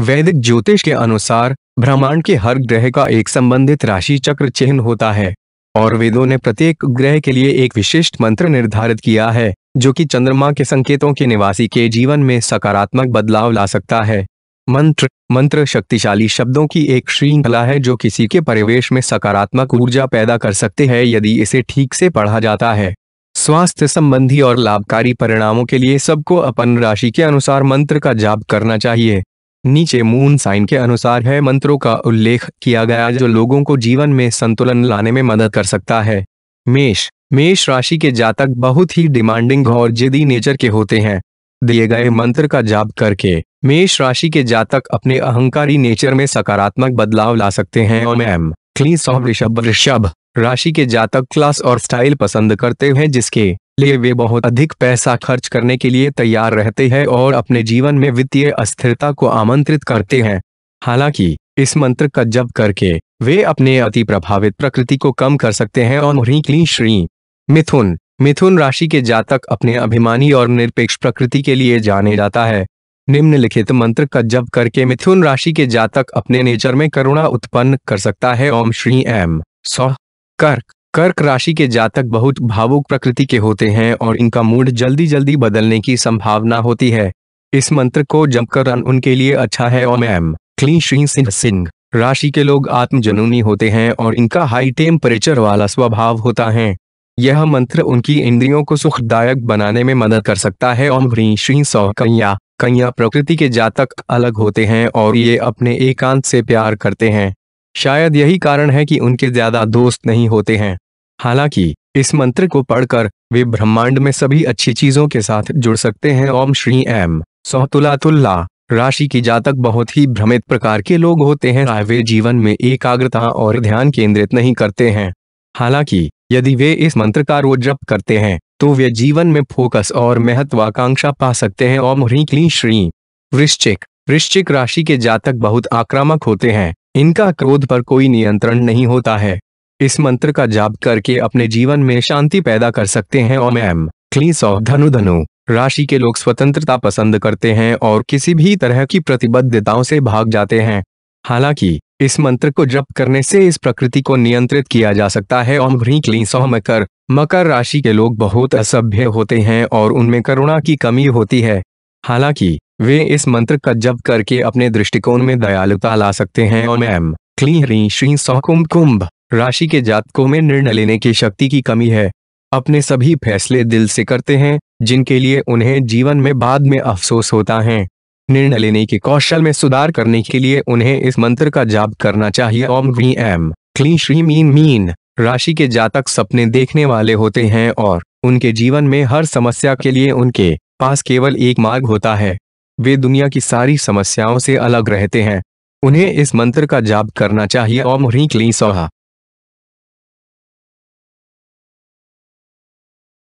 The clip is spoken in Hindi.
वैदिक ज्योतिष के अनुसार ब्रह्मांड के हर ग्रह का एक संबंधित राशि चक्र चिन्ह होता है और वेदों ने प्रत्येक ग्रह के लिए एक विशिष्ट मंत्र निर्धारित किया है जो कि चंद्रमा के संकेतों के निवासी के जीवन में सकारात्मक बदलाव ला सकता है मंत्र मंत्र शक्तिशाली शब्दों की एक श्रृंखला है जो किसी के परिवेश में सकारात्मक ऊर्जा पैदा कर सकते हैं यदि इसे ठीक से पढ़ा जाता है स्वास्थ्य संबंधी और लाभकारी परिणामों के लिए सबको अपन राशि के अनुसार मंत्र का जाप करना चाहिए नीचे मून साइन के अनुसार है मंत्रों का उल्लेख किया गया जो लोगों को जीवन में संतुलन लाने में मदद कर सकता है मेष मेष राशि के जातक बहुत ही डिमांडिंग और जिदी नेचर के होते हैं दिए गए मंत्र का जाप करके मेष राशि के जातक अपने अहंकारी नेचर में सकारात्मक बदलाव ला सकते हैं और मैम क्लीस ऑफ ऋषभ ऋषभ राशि के जातक क्लास और स्टाइल पसंद करते हैं जिसके लिए वे बहुत अधिक पैसा खर्च करने के लिए तैयार रहते हैं और अपने जीवन में वित्तीय अस्थिरता को आमंत्रित करते हैं हालांकि इस मंत्र का जप करके वे अपने अति प्रभावित प्रकृति को कम कर सकते हैं और उन्हीं क्लीन श्री मिथुन मिथुन राशि के जातक अपने अभिमानी और निरपेक्ष प्रकृति के लिए जाने जाता है निम्नलिखित मंत्र का जप करके मिथुन राशि के जातक अपने नेचर में करुणा उत्पन्न कर सकता है ओम श्री एम सौ कर्क कर्क राशि के जातक बहुत भावुक प्रकृति के होते हैं और इनका मूड जल्दी जल्दी बदलने की संभावना होती है इस मंत्र को जमकर उनके लिए अच्छा है और मैम क्लीन श्री सिंह सिंह राशि के लोग आत्मजनूनी होते हैं और इनका हाई टेम्परेचर वाला स्वभाव होता है यह मंत्र उनकी इंद्रियों को सुखदायक बनाने में मदद कर सकता है और ह्री श्री सौ कन्या कन्या प्रकृति के जातक अलग होते हैं और ये अपने एकांत से प्यार करते हैं शायद यही कारण है कि उनके ज्यादा दोस्त नहीं होते हैं हालांकि इस मंत्र को पढ़कर वे ब्रह्मांड में सभी अच्छी चीजों के साथ जुड़ सकते हैं ओम श्री एम सौतुल्ला राशि की जातक बहुत ही भ्रमित प्रकार के लोग होते हैं वे जीवन में एकाग्रता और ध्यान केंद्रित नहीं करते हैं हालांकि यदि वे इस मंत्र का रोज जप करते हैं तो वे जीवन में फोकस और महत्वाकांक्षा पा सकते हैं ओम ह्री क्ली श्री वृश्चिक वृश्चिक राशि के जातक बहुत आक्रामक होते हैं इनका क्रोध पर कोई नियंत्रण नहीं होता है इस मंत्र का जाप करके अपने जीवन में शांति पैदा कर सकते हैं और मैम क्लीस ऑफ धनु धनु राशि के लोग स्वतंत्रता पसंद करते हैं और किसी भी तरह की प्रतिबद्धताओं से भाग जाते हैं हालांकि इस मंत्र को जप करने से इस प्रकृति को नियंत्रित किया जा सकता है और भ्री क्लीस सौ मकर मकर राशि के लोग बहुत असभ्य होते हैं और उनमें करुणा की कमी होती है हालांकि वे इस मंत्र का जप करके अपने दृष्टिकोण में दयालुता ला सकते हैं और मैम क्लीं ह्री श्री सौ कुंभ कुंभ राशि के जातकों में निर्णय लेने की शक्ति की कमी है अपने सभी फैसले दिल से करते हैं जिनके लिए उन्हें जीवन में बाद में अफसोस होता है निर्णय लेने के कौशल में सुधार करने के लिए उन्हें इस मंत्र का जाप करना चाहिए ओम एम क्ली श्री मीन मीन राशि के जातक सपने देखने वाले होते हैं और उनके जीवन में हर समस्या के लिए उनके पास केवल एक मार्ग होता है वे दुनिया की सारी समस्याओं से अलग रहते हैं उन्हें इस मंत्र का जाप करना चाहिए ओम ह्री क्ली सोहा